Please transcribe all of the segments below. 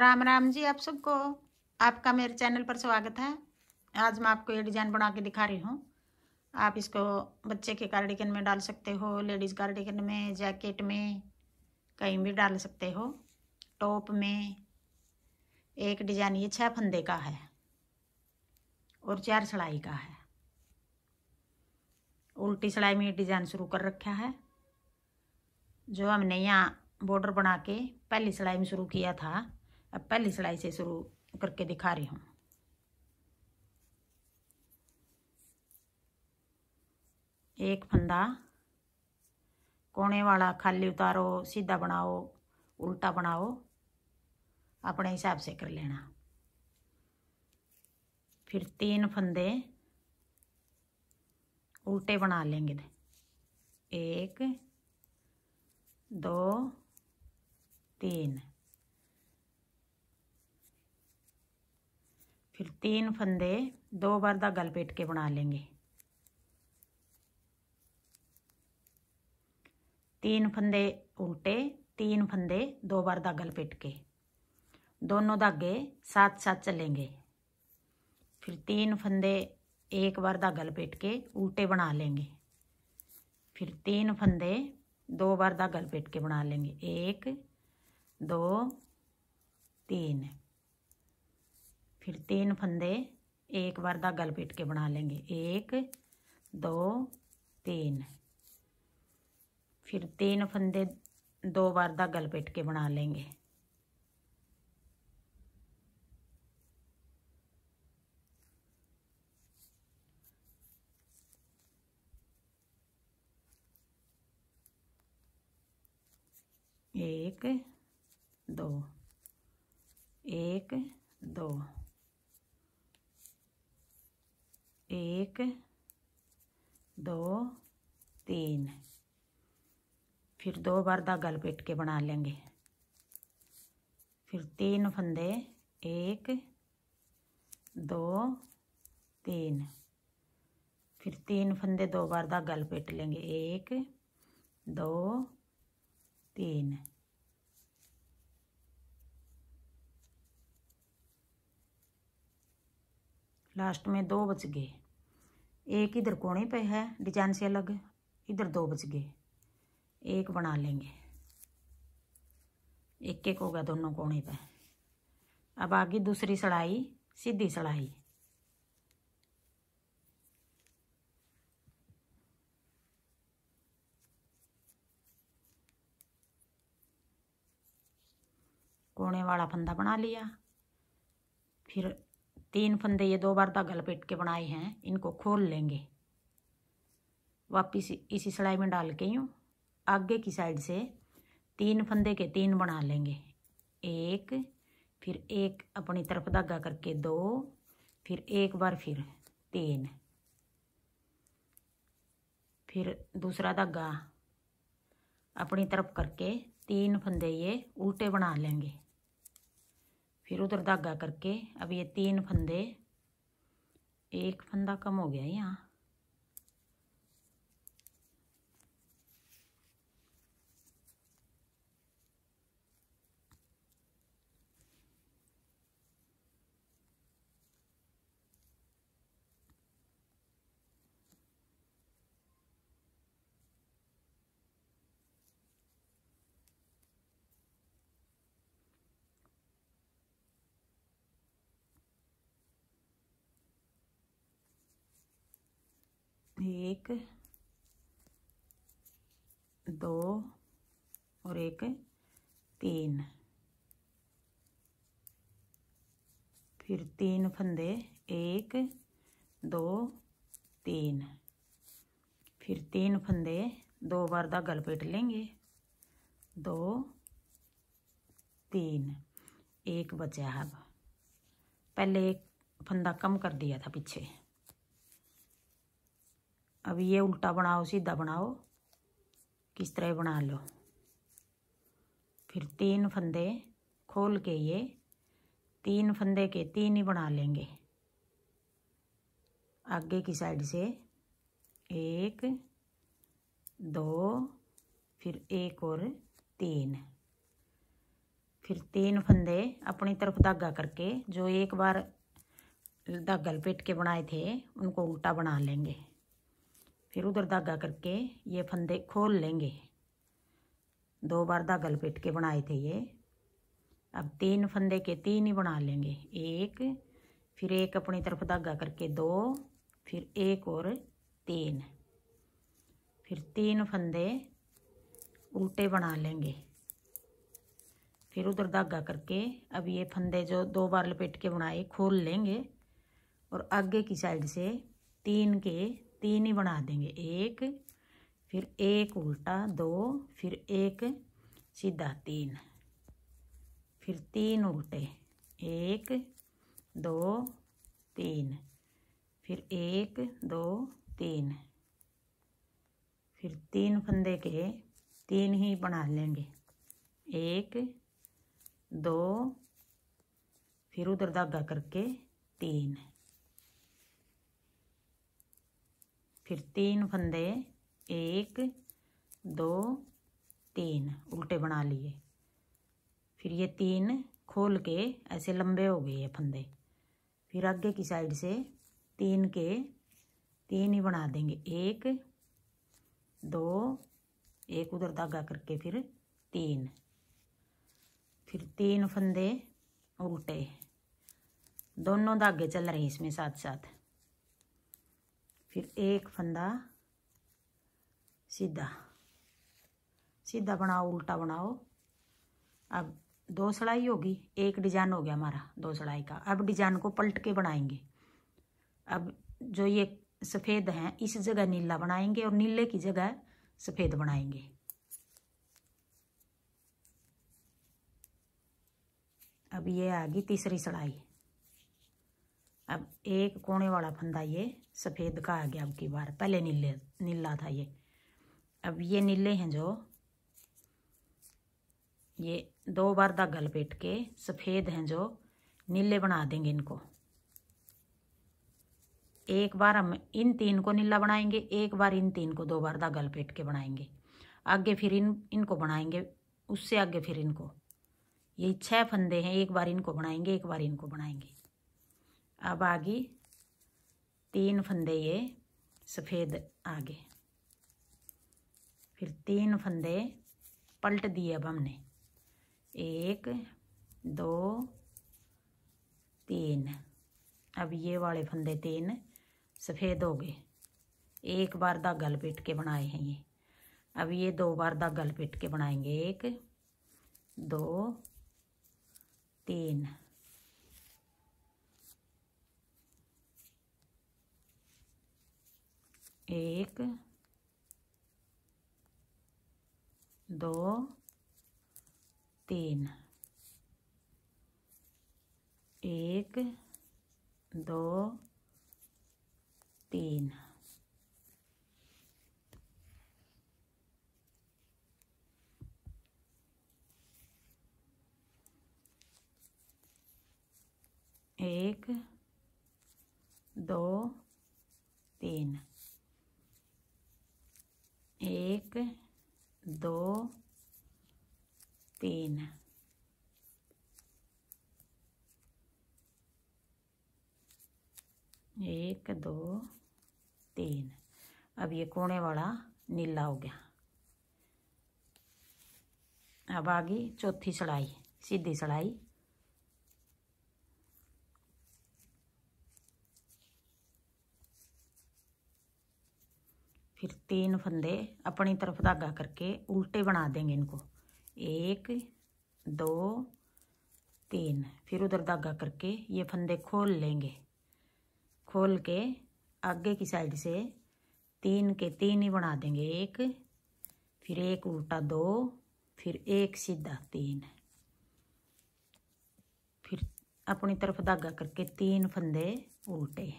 राम राम जी आप सबको आपका मेरे चैनल पर स्वागत है आज मैं आपको ये डिज़ाइन बना के दिखा रही हूँ आप इसको बच्चे के कार्डिगन में डाल सकते हो लेडीज़ कार्डिगन में जैकेट में कहीं भी डाल सकते हो टॉप में एक डिज़ाइन ये छः फंदे का है और चार सिलाई का है उल्टी सिलाई में डिज़ाइन शुरू कर रखा है जो हमने यहाँ बॉर्डर बना के पहली सिलाई में शुरू किया था अब पहली सिलाई से शुरू करके दिखा रही हूँ एक फंदा कोने वाला खाली उतारो सीधा बनाओ उल्टा बनाओ अपने हिसाब से कर लेना फिर तीन फंदे उल्टे बना लेंगे एक दो तीन फिर तीन फंदे दो बार धागा लपेट के बना लेंगे तीन फंदे उल्टे तीन फंदे दो बार धागा लपेट के दोनों धागे साथ साथ चलेंगे फिर तीन फंदे एक बार धागा लपेट के उल्टे बना लेंगे फिर तीन फंदे दो बार धागा लपेट के बना लेंगे एक दो तीन फिर तीन फंदे एक बार धागा लपेट के बना लेंगे एक दो तीन फिर तीन फंदे दो बार धागा लपेट के बना लेंगे एक दो एक दो एक दो तीन फिर दो बार धागा लपेट के बना लेंगे फिर तीन फंदे एक दो तीन फिर तीन फंदे दो बार धागा लपेट लेंगे एक दो तीन लास्ट में दो बच गए एक इधर कोने पे है डिजाइन से अलग इधर दो बज गए एक बना लेंगे एक एक हो गया दोनों कोने पे अब आगे दूसरी सड़ाई सीधी सड़ाई कोने वाला फंदा बना लिया फिर तीन फंदे ये दो बार धागा तो लपेट के बनाए हैं इनको खोल लेंगे वापिस इसी सिलाई में डाल के यूँ आगे की साइड से तीन फंदे के तीन बना लेंगे एक फिर एक अपनी तरफ धागा करके दो फिर एक बार फिर तीन फिर दूसरा धागा अपनी तरफ करके तीन फंदे ये उल्टे बना लेंगे फिर उधर धागा करके अब ये तीन फंदे एक फंदा कम हो गया यहाँ एक दो और एक तीन फिर तीन फंदे एक दो तीन फिर तीन फंदे दो बार धागा लपेट लेंगे दो तीन एक बचा अब पहले एक फंदा कम कर दिया था पीछे अब ये उल्टा बनाओ सीधा बनाओ किस तरह बना लो फिर तीन फंदे खोल के ये तीन फंदे के तीन ही बना लेंगे आगे की साइड से एक दो फिर एक और तीन फिर तीन फंदे अपनी तरफ धागा करके जो एक बार धागा लपेट के बनाए थे उनको उल्टा बना लेंगे फिर उधर धागा करके ये फंदे खोल लेंगे दो बार धागा लपेट के बनाए थे ये अब तीन फंदे के तीन ही बना लेंगे एक फिर एक अपनी तरफ धागा करके दो फिर एक और तीन फिर तीन फंदे उल्टे बना लेंगे फिर उधर धागा करके अब ये फंदे जो दो बार लपेट के बनाए खोल लेंगे और आगे की साइड से तीन के तीन ही बना देंगे एक फिर एक उल्टा दो फिर एक सीधा तीन फिर तीन उल्टे एक दो तीन फिर एक दो तीन फिर तीन फंदे के तीन ही बना लेंगे एक दो फिर उधर धागा करके तीन फिर तीन फंदे एक दो तीन उल्टे बना लिए फिर ये तीन खोल के ऐसे लंबे हो गए ये फंदे फिर आगे की साइड से तीन के तीन ही बना देंगे एक दो एक उधर धागा करके फिर तीन फिर तीन फंदे उल्टे दोनों धागे चल रहे हैं इसमें साथ साथ फिर एक फंदा सीधा सीधा बनाओ उल्टा बनाओ अब दो सड़ाई होगी एक डिजाइन हो गया हमारा दो सड़ाई का अब डिजाइन को पलट के बनाएंगे अब जो ये सफ़ेद हैं इस जगह नीला बनाएंगे और नीले की जगह सफ़ेद बनाएंगे अब ये आ गई तीसरी सड़ाई अब एक कोने वाला फंदा ये सफ़ेद का आ गया अब की बार पहले नीले नीला था ये अब ये नीले हैं जो ये दो बार धागा लपेट के सफ़ेद हैं जो नीले बना देंगे इनको एक बार हम इन तीन को नीला बनाएंगे एक बार इन तीन को दो बार धागा लपेट के बनाएंगे आगे फिर इन इनको बनाएंगे उससे आगे फिर इनको ये छह फंदे हैं एक बार इनको बनाएंगे एक बार इनको बनाएंगे अब आगे तीन फंदे ये सफ़ेद आगे फिर तीन फंदे पलट दिए अब हमने एक दो तीन अब ये वाले फंदे तीन सफ़ेद हो गए एक बार धागा लपेट के बनाए हैं ये अब ये दो बार धागा लपेट के बनाएंगे एक दो तीन एक दो तीन एक दो तीन pena. एक दो तीन अब ये कोने वाला नीला हो गया अब आ गई चौथी सड़ाई सीधी सड़ाई फिर तीन फंदे अपनी तरफ धागा करके उल्टे बना देंगे इनको एक दो तीन फिर उधर धागा करके ये फंदे खोल लेंगे खोल के आगे की साइड से तीन के तीन ही बना देंगे एक फिर एक उल्टा दो फिर एक सीधा तीन फिर अपनी तरफ धागा करके तीन फंदे उल्टे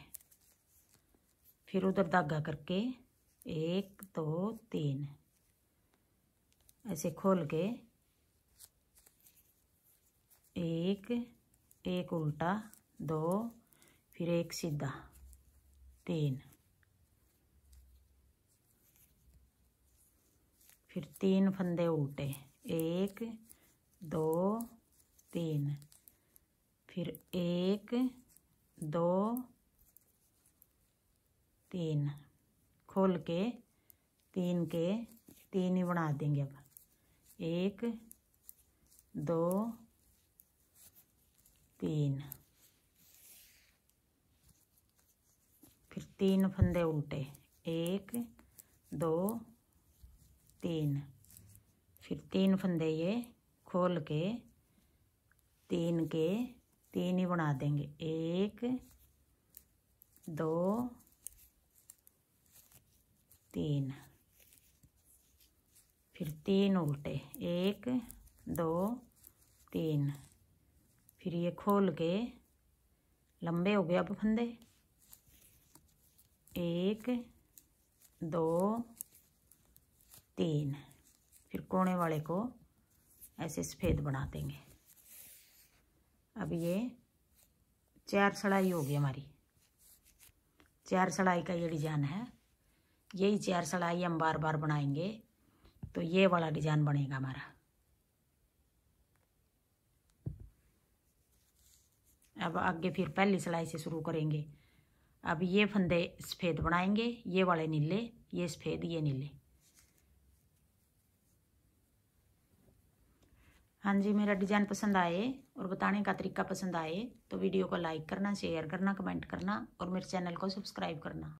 फिर उधर धागा करके एक दो तीन ऐसे खोल के एक एक उल्टा दो फिर एक सीधा तीन फिर तीन फंदे उल्टे एक दो तीन फिर एक दो तीन खोल के तीन के तीन ही बना देंगे अब एक दो तीन फिर तीन फंदे उल्टे एक दो तीन फिर तीन फंदे ये खोल के तीन के तीन ही बना देंगे एक दो तीन फिर तीन उल्टे एक दो तीन फिर ये खोल के लंबे हो गए अब फंदे एक दो तीन फिर कोने वाले को ऐसे सफ़ेद बना देंगे अब ये चार सड़ाई होगी हमारी चार सड़ाई का ये डिजाइन है यही चार सड़ाई हम बार बार बनाएंगे तो ये वाला डिजाइन बनेगा हमारा अब आगे फिर पहली सिलाई से शुरू करेंगे अब ये फंदे सफ़ेद बनाएंगे ये वाले नीले ये सफ़ेद ये नीले हाँ जी मेरा डिज़ाइन पसंद आए और बताने का तरीका पसंद आए तो वीडियो को लाइक करना शेयर करना कमेंट करना और मेरे चैनल को सब्सक्राइब करना